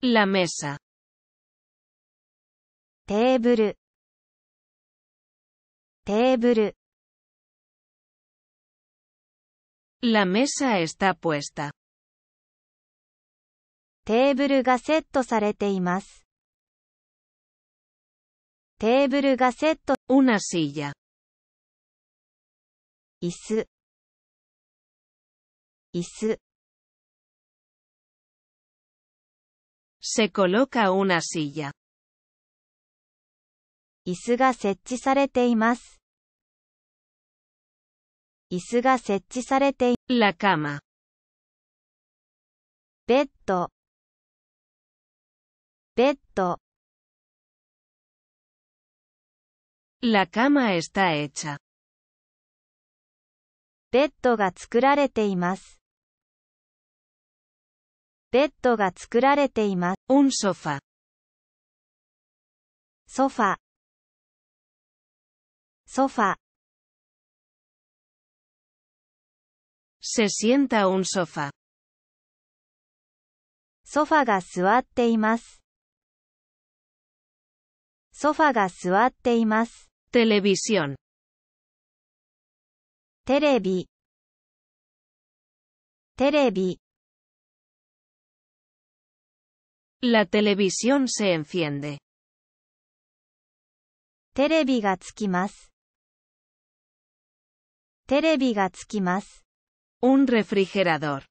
La mesa. テーブルテーブル La mesa está puesta. テーブルがセットされています。テーブルがセット。Una silla. 椅子椅子 Se coloca una silla. Isu ga setchi sa rete La cama. Betto. Petto. La cama está hecha. Betto ga ベッドが作られています。Un sofa. ソファ。ソファ。Se sienta un sofa. ソファが座っています。ソファが座っています。テレビ。テレビ。La televisión se enciende. Televi ga tsukimasu. Televi ga tsukimasu. Un refrigerador.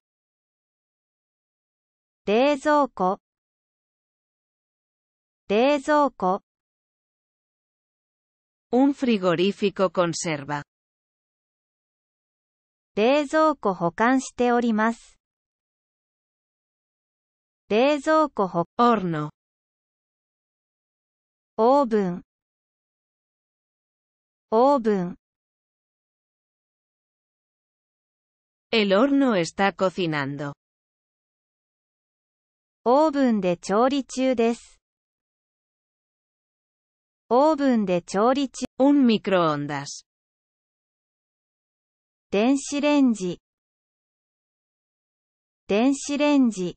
Deizouko. Deizouko. Un frigorífico conserva. Deizouko hokan shite orimasu. 冷蔵庫ほ、o r n オーブンオーブン El horno está cocinando. オーブンで調理中です。オーブンで調理中。Un microondas. 電子レンジ電子レンジ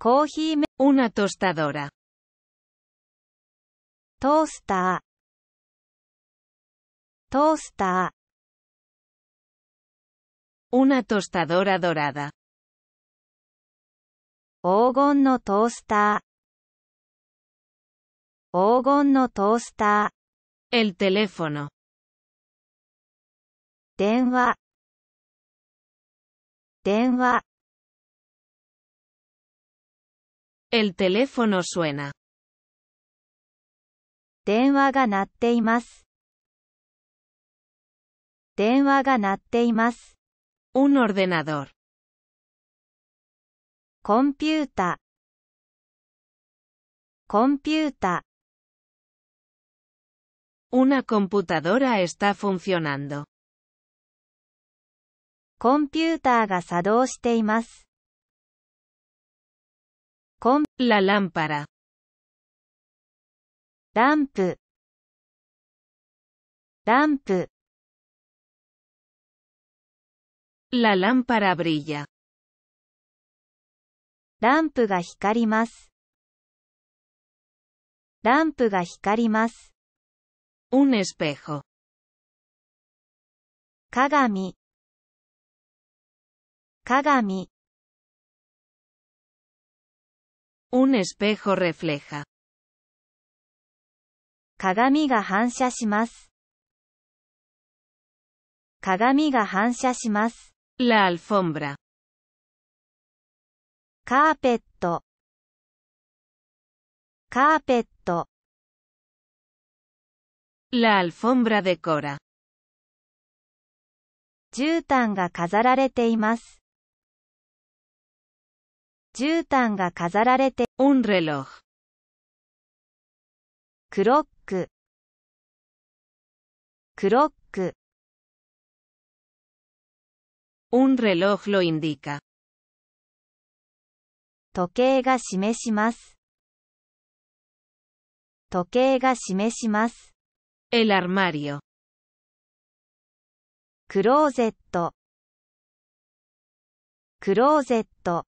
coffee, una tostadora. tosta, tosta, Una tostadora dorada. Ogon no toaster. Ogon no toaster. El teléfono. Denwa. Denwa. El teléfono suena. Denwa ga natte imasu. Denwa ga más. Un ordenador. Computa. Computa. Una computadora está funcionando. Computa ga sadou con la lámpara. Lamp. Lamp. La lámpara brilla. Lamp ga hikarimasu. Lamp ga hikarimasu. Un espejo. Kagami. Kagami. Un espejo refleja. Kagami ga hansha shimasu. ga La alfombra. Carpetto. Carpetto. La alfombra decora. Jutan ga imasu. 絨毯が飾られて、オン r e l クロック、クロック。un reloj lo i n 時計が示します。時計が示します。El a r m a r クローゼット。クローゼット。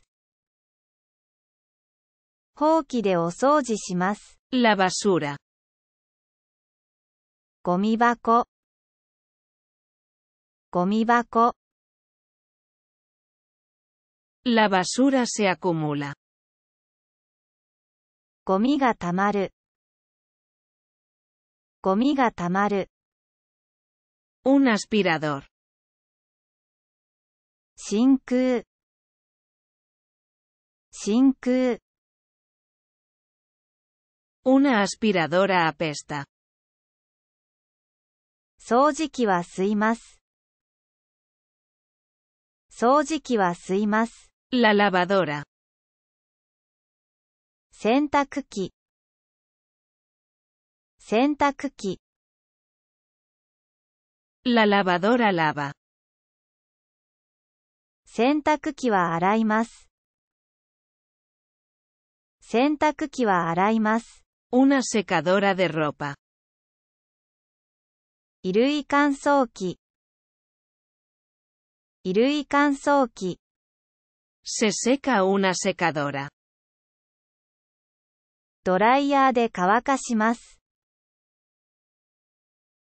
ほうきでお掃除します。La basura。ゴミ箱。ゴミ箱。La basura se acumula. ゴミがたまる。ゴミがたまる。Un aspirador. 真空真空 Una aspiradora apesta. 掃除機は吸います。掃除機は吸います。La lavadora. 洗濯機洗濯機 La lavadora lava. 洗濯機は洗います。洗濯機は洗います。una secadora de ropa. Irui kansouki. Irui kansouki. Se seca una secadora. Dryer de kawakashimasu.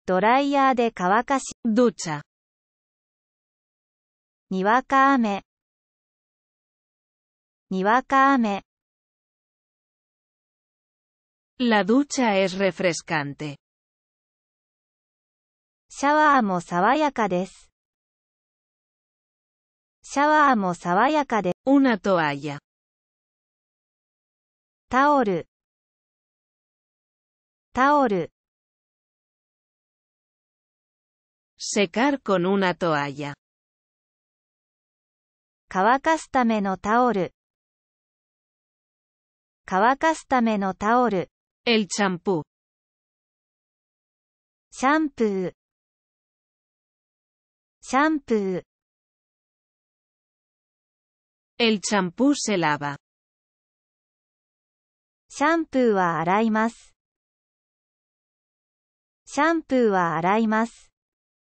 Toraya de kawakashi. Ducha. Niwaka ame. La ducha es refrescante. Una toalla. Taoru. Taoru. Secar con una toalla. Kawakasu tame no taol. Kawakasu tame no taol. El champú. Shampoo. Shampoo. El champú se lava. シャンプーは洗います。シャンプーは洗います。